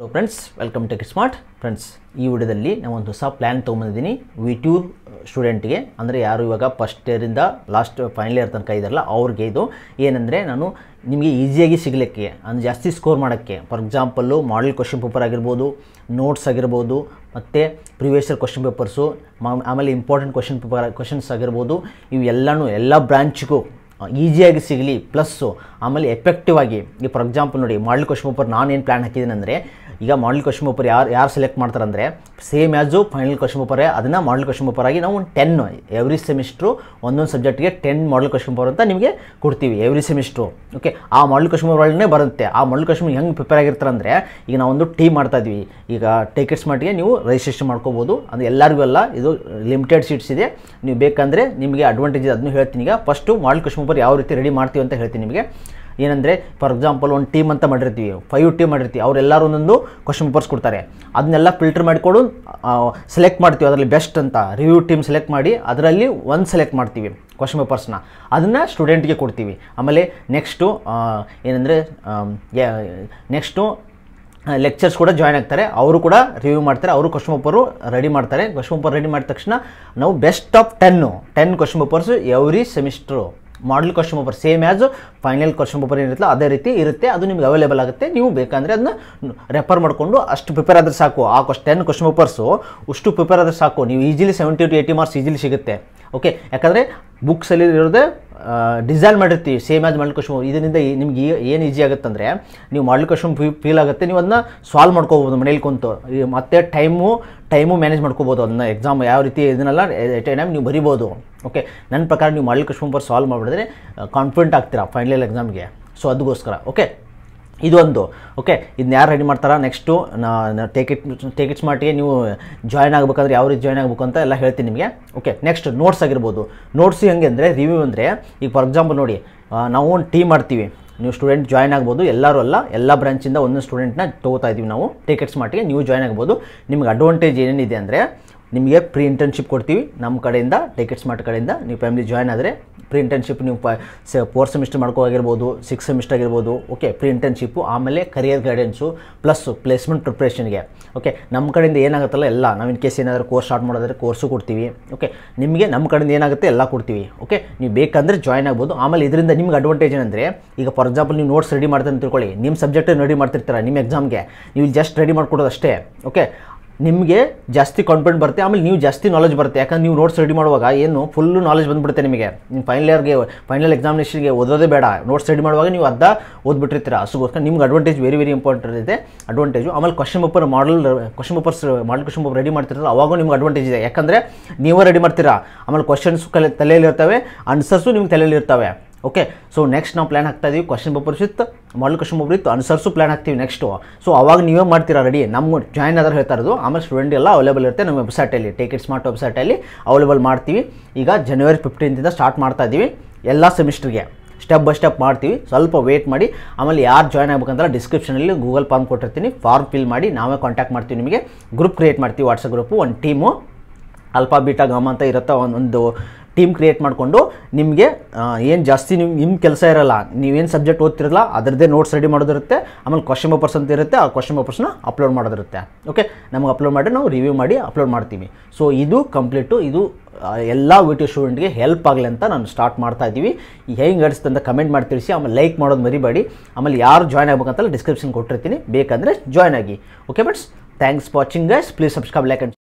hello friends welcome to smart friends ಈ ವಿಡಿಯೋದಲ್ಲಿ ನಾವು ಒಂದು ಹೊಸ ಪ್ಲ್ಯಾನ್ ತೊಗೊಂಬಂದಿದ್ದೀನಿ ವಿ ಟ್ಯೂರ್ uh, ಸ್ಟೂಡೆಂಟ್ಗೆ ಅಂದರೆ ಯಾರು ಇವಾಗ ಫಸ್ಟ್ ಇಯರಿಂದ ಲಾಸ್ಟ್ ಫೈನಲ್ ಇಯರ್ ತನಕ ಇದ್ದಾರಲ್ಲ ಅವ್ರಿಗೆ ಇದು ಏನಂದರೆ ನಾನು ನಿಮಗೆ ಈಸಿಯಾಗಿ ಸಿಗಲಿಕ್ಕೆ ಅಂದರೆ ಜಾಸ್ತಿ ಸ್ಕೋರ್ ಮಾಡೋಕ್ಕೆ for example model question paper ಆಗಿರ್ಬೋದು ನೋಟ್ಸ್ ಆಗಿರ್ಬೋದು ಮತ್ತು ಪ್ರಿವಿಯಸ್ ಇಯರ್ ಕ್ವಶನ್ ಪೇಪರ್ಸು ಆಮೇಲೆ ಇಂಪಾರ್ಟೆಂಟ್ ಕ್ವಶನ್ ಪೇಪರ್ ಕ್ವಶನ್ಸ್ ಆಗಿರ್ಬೋದು ಇವೆಲ್ಲನೂ ಎಲ್ಲ ಬ್ರಾಂಚ್ಗೂ ಈಸಿಯಾಗಿ ಸಿಗಲಿ ಪ್ಲಸ್ಸು ಆಮೇಲೆ ಎಫೆಕ್ಟಿವ್ ಆಗಿ ಈಗ ಫಾರ್ ಎಕ್ಸಾಂಪಲ್ ನೋಡಿ ಮಾಡಲ್ ಕ್ವಶನ್ ಪೇಪರ್ ನಾನು ಏನು ಪ್ಲ್ಯಾನ್ ಹಾಕಿದ್ದೀನಿ ಅಂದರೆ ಈಗ ಮಾಡಲ್ ಕ್ವಶನ್ ಪೇಪರ್ ಯಾರು ಯಾರು ಸೆಲೆಕ್ಟ್ ಮಾಡ್ತಾರೆ ಅಂದರೆ ಸೇಮ್ ಆ್ಯಸು ಫೈನಲ್ ಕ್ವಶನ್ ಪೇಪರೇ ಅದನ್ನು ಮಾಡಲ್ ಕ್ವಶನ್ ಪೇಪರ್ ಆಗಿ ನಾವು ಒಂದು ಟೆನ್ ಎವ್ರಿ ಸೆಮಿಸ್ಟ್ರು ಒಂದೊಂದು ಸಬ್ಜೆಕ್ಟ್ಗೆ ಟೆನ್ ಮಾಡಲ್ ಕ್ವಶನ್ ಪೇಪರ್ ಅಂತ ನಿಮಗೆ ಕೊಡ್ತೀವಿ ಎವ್ರಿ ಸೆಮಿಸ್ಟ್ರು ಓಕೆ ಆ ಮಾಡಲ್ ಕ್ವಶನ್ ಪೇಪರ್ನೇ ಬರುತ್ತೆ ಆ ಮಾಡಲ್ ಕ್ವಶನ್ ಹೆಂಗೆ ಪ್ರಿಪೇರ್ ಆಗಿರ್ತಾರೆ ಅಂದರೆ ಈಗ ನಾವೊಂದು ಟೀಮ್ ಮಾಡ್ತಾ ಇದ್ವಿ ಈಗ ಟಿಕೆಟ್ಸ್ ಮಟ್ಟಿಗೆ ನೀವು ರಿಜಿಸ್ಟ್ರೇಷನ್ ಮಾಡ್ಕೋಬೋದು ಅಂದರೆ ಎಲ್ಲರಿಗೂ ಅಲ್ಲ ಇದು ಲಿಮಿಟೆಡ್ ಸೀಟ್ಸ್ ಇದೆ ನೀವು ಬೇಕಂದರೆ ನಿಮಗೆ ಅಡ್ವಾಂಟೇಜ್ ಅದನ್ನು ಹೇಳ್ತೀನಿ ಈಗ ಫಸ್ಟು ಮಾಡಲ್ ಕ್ವಶನ್ ಪೇಪರ್ ಯಾವ ರೀತಿ ರೆಡಿ ಮಾಡ್ತೀವಿ ಅಂತ ಹೇಳ್ತೀನಿ ನಿಮಗೆ ಏನಂದರೆ ಫಾರ್ ಎಕ್ಸಾಂಪಲ್ ಒಂದು ಟೀಮ್ ಅಂತ ಮಾಡಿರ್ತೀವಿ ಫೈವ್ ಟೀಮ್ ಮಾಡಿರ್ತೀವಿ ಅವರೆಲ್ಲರೂ ಒಂದೊಂದು ಕ್ವಶನ್ ಪೇಪರ್ಸ್ ಕೊಡ್ತಾರೆ ಅದನ್ನೆಲ್ಲ ಫಿಲ್ಟರ್ ಮಾಡಿಕೊಂಡು ಸೆಲೆಕ್ಟ್ ಮಾಡ್ತೀವಿ ಅದರಲ್ಲಿ ಬೆಸ್ಟ್ ಅಂತ ರಿವ್ಯೂ ಟೀಮ್ ಸೆಲೆಕ್ಟ್ ಮಾಡಿ ಅದರಲ್ಲಿ ಒಂದು ಸೆಲೆಕ್ಟ್ ಮಾಡ್ತೀವಿ ಕ್ವಶನ್ ಪೇಪರ್ಸ್ನ ಅದನ್ನು ಸ್ಟೂಡೆಂಟ್ಗೆ ಕೊಡ್ತೀವಿ ಆಮೇಲೆ ನೆಕ್ಸ್ಟು ಏನಂದರೆ ನೆಕ್ಸ್ಟು ಲೆಕ್ಚರ್ಸ್ ಕೂಡ ಜಾಯ್ನ್ ಆಗ್ತಾರೆ ಅವರು ಕೂಡ ರಿವ್ಯೂ ಮಾಡ್ತಾರೆ ಅವರು ಕ್ವಶನ್ ಪೇಪರು ರೆಡಿ ಮಾಡ್ತಾರೆ ಕ್ವಶನ್ ಪೇಪರ್ ರೆಡಿ ಮಾಡಿದ ತಕ್ಷಣ ನಾವು best of ten ten question papers every semester model question paper same as final question paper ಏನಿರುತ್ತಲ್ಲ ಅದೇ ರೀತಿ ಇರುತ್ತೆ ಅದು ನಿಮ್ಗೆ ಅವೈಲೇಬಲ್ ಆಗುತ್ತೆ ನೀವು ಬೇಕಂದರೆ ಅದನ್ನ ರೆಫರ್ ಮಾಡಿಕೊಂಡು ಅಷ್ಟು ಪ್ರಿಪೇರ್ ಆದರೆ ಸಾಕು ಆ ಕ್ವಶ್ ಟೆನ್ ಕ್ವಶನ್ ಪೇಪರ್ಸು ಅಷ್ಟು ಪ್ರಿಪೇರ್ ಆದರೆ ಸಾಕು ನೀವು easily seventy to eighty marks easily ಸಿಗುತ್ತೆ ಓಕೆ ಯಾಕಂದರೆ ಬುಕ್ಸಲ್ಲಿ ಇರೋದೆ ಡಿಸೈನ್ ಮಾಡಿರ್ತೀವಿ ಸೇಮ್ ಆ್ಯಸ್ ಮಾಡ್ಲಿಕ್ಕೆ ಕ್ವಶನ್ ಇದರಿಂದ ನಿಮ್ಗೆ ಏನು ಈಸಿ ಅಂದರೆ ನೀವು ಮಾಡ್ಲಿಕ್ಕೆ ಕ್ವಶನ್ ಫೀಲ್ ಆಗುತ್ತೆ ನೀವು ಅದನ್ನ ಸಾಲ್ವ್ ಮಾಡ್ಕೋಬೋದು ಮನೇಲಿ ಕುಂತು ಮತ್ತೆ ಟೈಮು ಟೈಮು ಮ್ಯಾನೇಜ್ ಮಾಡ್ಕೋಬೋದು ಅದನ್ನ ಎಕ್ಸಾಮ್ ಯಾವ ರೀತಿ ಇದನ್ನೆಲ್ಲ ಎಟ್ ಎ ಟೈಮ್ ನೀವು ಬರಿಬೋದು ಓಕೆ ನನ್ನ ಪ್ರಕಾರ ನೀವು ಮಾಡ್ಲಿಕ್ಕೆ ಕ್ವಶನ್ ಸಾಲ್ವ್ ಮಾಡಿದ್ರೆ ಕಾನ್ಫಿಡೆಂಟ್ ಆಗ್ತೀರಾ ಫೈನಲ್ ಎಕ್ಸಾಮ್ಗೆ ಸೊ ಅದಕ್ಕೋಸ್ಕರ ಓಕೆ ಇದೊಂದು ಓಕೆ ಇದನ್ನ ಯಾರು ರೆಡಿ ಮಾಡ್ತಾರೆ ನೆಕ್ಸ್ಟು ಟೇಕ್ ಟಿಕೆಟ್ಸ್ ಮಾರ್ಟಿಗೆ ನೀವು ಜಾಯ್ನ್ ಆಗಬೇಕಂದ್ರೆ ಯಾವ ರೀತಿ ಜಾಯ್ನ್ ಆಗಬೇಕು ಅಂತ ಎಲ್ಲ ಹೇಳ್ತೀನಿ ನಿಮಗೆ ಓಕೆ ನೆಕ್ಸ್ಟ್ ನೋಟ್ಸ್ ಆಗಿರ್ಬೋದು ನೋಟ್ಸ್ ಹೆಂಗೆ ಅಂದರೆ ರಿವ್ಯೂ ಅಂದರೆ ಈಗ ಫಾರ್ ಎಕ್ಸಾಂಪಲ್ ನೋಡಿ ನಾವು ಒಂದು ಟೀಮ್ ಮಾಡ್ತೀವಿ ನೀವು ಸ್ಟೂಡೆಂಟ್ ಜಾಯ್ನ್ ಆಗ್ಬೋದು ಎಲ್ಲರೂ ಅಲ್ಲ ಎಲ್ಲ ಬ್ರಾಂಚಿಂದ ಒಂದೊಂದು ಸ್ಟೂಡೆಂಟ್ನ ತೊಗೋತಾ ಇದ್ದೀವಿ ನಾವು ಟೇಕೆಟ್ಸ್ ಮಟ್ಟಿಗೆ ನೀವು ಜಾಯ್ನ್ ಆಗ್ಬೋದು ನಿಮ್ಗೆ ಅಡ್ವಾಂಟೇಜ್ ಏನೇನಿದೆ ಅಂದರೆ ನಿಮಗೆ ಪ್ರೀ ಇಂಟರ್ನ್ಶಿಪ್ ಕೊಡ್ತೀವಿ ನಮ್ಮ ಕಡೆಯಿಂದ ಟಿಕೆಟ್ ಸ್ಮಾರ್ಟ್ ಕಡೆಯಿಂದ ನೀವು ಫ್ಯಾಮಿಲಿ ಜಾಯ್ನ್ ಆದರೆ ಪ್ರೀ ಇಂಟರ್ನ್ಶಿಪ್ ನೀವು ಪ ಸ ಫೋರ್ ಸೆಮಿಸ್ಟರ್ ಮಾಡ್ಕೋವಾಗಿರ್ಬೋದು ಸಿಕ್ಸ್ ಸೆಮಿಸ್ಟರ್ ಆಗಿರ್ಬೋದು ಓಕೆ ಪ್ರೀ ಇಂಟರ್ನ್ಶಿಪ್ಪು ಆಮೇಲೆ ಕರಿಯರ್ ಗೈಡೆನ್ಸು ಪ್ಲಸ್ ಪ್ಲೇಸ್ಮೆಂಟ್ ಪ್ರಿಪ್ರೇಷನ್ಗೆ ಓಕೆ ನಮ್ಮ ಕಡೆಯಿಂದ ಏನಾಗುತ್ತಲ್ಲ ಎಲ್ಲ ನಾವು ಇನ್ ಕೇಸ್ ಏನಾದರೂ ಕೋರ್ಸ್ ಸ್ಟಾರ್ಟ್ ಮಾಡೋದಾದ್ರೆ ಕೋರ್ಸು ಕೊಡ್ತೀವಿ ಓಕೆ ನಿಮಗೆ ನಮ್ಮ ಕಡೆಯಿಂದ ಏನಾಗುತ್ತೆ ಎಲ್ಲ ಕೊಡ್ತೀವಿ ಓಕೆ ನೀವು ಬೇಕಂದರೆ ಜಾಯ್ನ್ ಆಗ್ಬೋದು ಆಮೇಲೆ ಇದರಿಂದ ನಿಮ್ಗೆ ಅಡ್ವಾಂಟೇಜ್ ಏನಂದರೆ ಈಗ ಫಾರ್ ಎಕ್ಸಾಂಪಲ್ ನೀವು ನೋಟ್ಸ್ ರೆಡಿ ಮಾಡ್ತೀನಿ ತಿಳ್ಕೊಳ್ಳಿ ನಿಮ್ಮ ಸಬ್ಜೆಕ್ಟ್ ರೆಡಿ ಮಾಡ್ತಿರ್ತಾರೆ ನಿಮ್ಮ ಎಕ್ಸಾಮ್ಗೆ ನೀವು ಜಸ್ಟ್ ರೆಡಿ ಮಾಡಿಕೊಡೋದು ಅಷ್ಟೇ ಓಕೆ ನಿಮಗೆ ಜಾಸ್ತಿ ಕಾನ್ಫಿಡೆಂಟ್ ಬರುತ್ತೆ ಆಮೇಲೆ ನೀವು ಜಾಸ್ತಿ ನಾಲೆಜ್ ಬರುತ್ತೆ ಯಾಕಂದ್ರೆ ನೀವು ನೋಟ್ಸ್ ರೆಡಿ ಮಾಡುವಾಗ ಏನು ಫುಲ್ಲು ನಾಲೆಜ್ ಬಂದುಬಿಡುತ್ತೆ ನಿಮಗೆ ನಿಮ್ಮ ಫೈನಲ್ ಇಯರ್ಗೆ ಫೈನಲ್ ಎಕ್ಸಾಮಿನೇಷನ್ಗೆ ಓದೋದೇ ಬೇಡ ನೋಟ್ಸ್ ರೆಡಿ ಮಾಡುವಾಗ ನೀವು ಅದ ಓದ್ಬಿಟ್ಟಿರ್ತೀರ ಅಸುಗೋಸ್ಕರ ನಿಮ್ಗೆ ಅಡ್ವಾಂಟೇಜ್ ವೆರಿ ವೆರಿ ಇಂಪಾರ್ಟೆಂಟ್ ಇದೆ ಅಡ್ವಾಂಟೇಜು ಆಮೇಲೆ question paper model question papers model question paper ready ಮಾಡ್ತಿರಲ್ಲ ಅವಾಗೂ ನಿಮ್ಗೆ ಅಡ್ವಾಂಟೇಜ್ ಇದೆ ಯಾಕಂದರೆ ನೀವೇ ರೆಡಿ ಮಾಡ್ತೀರಾ ಆಮೇಲೆ ಕ್ವಶನ್ಸ್ ಕಲೆ ತಲೆಯಲ್ಲಿರ್ತವೆ ಆನ್ಸರ್ಸು ನಿಮ್ಗೆ ತಲೆಯಲ್ಲಿರ್ತವೆ ಓಕೆ ಸೊ ನೆಕ್ಸ್ಟ್ ನಾವು ಪ್ಲ್ಯಾನ್ ಹಾಕ್ತಾ ಇದೀವಿ ಕ್ವಶನ್ ಪೇಪರ್ಸ್ ಇತ್ತು ಮಾಡಲ್ ಕ್ವಶನ್ ಪೇಪರ್ ಇತ್ತು ಅನ್ಸರ್ಸು ಪ್ಲ್ಯಾನ್ ಹಾಕ್ತೀವಿ ನೆಕ್ಸ್ಟು ಸೊ ಅವಾಗ ನೀವೇ ಮಾಡ್ತೀರಾ ರೆಡಿ ನಮ್ಮ ಜಾಯ್ನ್ ಆದ್ರೆ ಹೇಳ್ತಾ ಇರೋದು ಆಮೇಲೆ ಸ್ಟೂಡೆಂಟ್ ಎಲ್ಲ ಅವೈಲೇಬಲ್ ಇರುತ್ತೆ ನಮ್ಮ ವೆಬ್ಸೈಟಲ್ಲಿ ಟೇಕ್ ಇಟ್ ಸ್ಮಾರ್ಟ್ ವೆಬ್ಸೈಟಲ್ಲಿ ಅವೈಲೇಬಲ್ ಮಾಡ್ತೀವಿ ಈಗ ಜನವರಿ ಫಿಫ್ಟೀನ್ತಿಂದ ಸ್ಟಾರ್ಟ್ ಮಾಡ್ತಾ ಇದ್ದೀವಿ ಎಲ್ಲ ಸೆಮಿಸ್ಟರ್ಗೆ ಸ್ಟೆಪ್ ಬೈ ಸ್ಟೆಪ್ ಮಾಡ್ತೀವಿ ಸ್ವಲ್ಪ ವೇಟ್ ಮಾಡಿ ಆಮೇಲೆ ಯಾರು ಜಾಯ್ನ್ ಆಗ್ಬೇಕಂದ್ರೆ ಡಿಸ್ಕ್ರಿಪ್ಷನಲ್ಲಿ ಗೂಗಲ್ ಫಾರ್ಮ್ ಕೊಟ್ಟಿರ್ತೀನಿ ಫಾರ್ಮ್ ಫಿಲ್ ಮಾಡಿ ನಾವೇ ಕಾಂಟ್ಯಾಕ್ಟ್ ಮಾಡ್ತೀವಿ ನಿಮಗೆ ಗ್ರೂಪ್ ಕ್ರಿಯೇಟ್ ಮಾಡ್ತೀವಿ ವಾಟ್ಸಪ್ ಗ್ರೂಪು ಒಂದು ಟೀಮು ಅಲ್ಫಾ ಬೀಟಾ ಗಾಮ ಅಂತ ಇರುತ್ತೆ ಒಂದೊಂದು ಟೀಮ್ ಕ್ರಿಯೇಟ್ ಮಾಡಿಕೊಂಡು ನಿಮಗೆ ಏನು ಜಾಸ್ತಿ ನಿಮ್ಮ ನಿಮ್ಮ ಕೆಲಸ ಇರಲ್ಲ ನೀವೇನು ಸಬ್ಜೆಕ್ಟ್ ಓದ್ತಿರಲ್ಲ ಅದರದ್ದೇ ನೋಟ್ಸ್ ರೆಡಿ ಮಾಡೋದಿರುತ್ತೆ ಆಮೇಲೆ ಕ್ವಶನ್ ಪೇಪರ್ಸ್ ಅಂತ ಇರುತ್ತೆ ಆ ಕ್ವಶನ್ ಪೇಪರ್ಸ್ನ ಅಪ್ಲೋಡ್ ಮಾಡೋದಿರುತ್ತೆ ಓಕೆ ನಮಗೆ ಅಪ್ಲೋಡ್ ಮಾಡಿ ನಾವು ರಿವ್ಯೂ ಮಾಡಿ ಅಪ್ಲೋಡ್ ಮಾಡ್ತೀವಿ ಸೊ ಇದು ಕಂಪ್ಲೀಟು ಇದು ಎಲ್ಲ ವೀಟಿಯೋ ಸ್ಟೂಡೆಂಟ್ಗೆ ಹೆಲ್ಪ್ ಆಗಲಿ ಅಂತ ನಾನು ಸ್ಟಾರ್ಟ್ ಮಾಡ್ತಾ ಇದ್ದೀವಿ ಹೆಂಗೆ ಅಡಿಸ್ತು ಅಂತ ಕಮೆಂಟ್ ಮಾಡಿ ತಿಳಿಸಿ ಆಮೇಲೆ ಲೈಕ್ ಮಾಡೋದು ಮರಿಬೇಡಿ ಆಮೇಲೆ ಯಾರು ಜಾಯ್ನ್ ಆಗಬೇಕಂತಲ್ಲ ಡಿಸ್ಕ್ರಿಪ್ಷನ್ ಕೊಟ್ಟಿರ್ತೀನಿ ಬೇಕಂದರೆ ಜಾಯ್ನ್ ಆಗಿ okay buts thanks watching guys please subscribe like and